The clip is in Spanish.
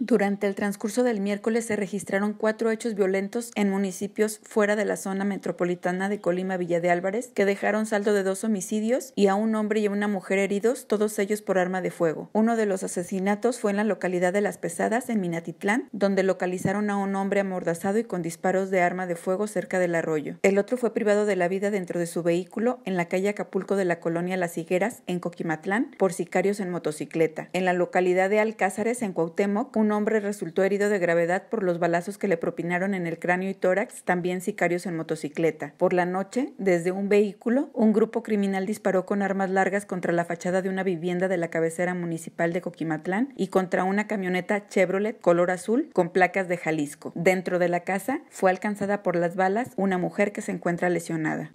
Durante el transcurso del miércoles se registraron cuatro hechos violentos en municipios fuera de la zona metropolitana de Colima Villa de Álvarez, que dejaron saldo de dos homicidios y a un hombre y una mujer heridos, todos ellos por arma de fuego. Uno de los asesinatos fue en la localidad de Las Pesadas, en Minatitlán, donde localizaron a un hombre amordazado y con disparos de arma de fuego cerca del arroyo. El otro fue privado de la vida dentro de su vehículo en la calle Acapulco de la colonia Las Higueras, en Coquimatlán, por sicarios en motocicleta. En la localidad de Alcázares, en Cuauhtémoc, un un hombre resultó herido de gravedad por los balazos que le propinaron en el cráneo y tórax también sicarios en motocicleta. Por la noche, desde un vehículo, un grupo criminal disparó con armas largas contra la fachada de una vivienda de la cabecera municipal de Coquimatlán y contra una camioneta Chevrolet color azul con placas de Jalisco. Dentro de la casa fue alcanzada por las balas una mujer que se encuentra lesionada.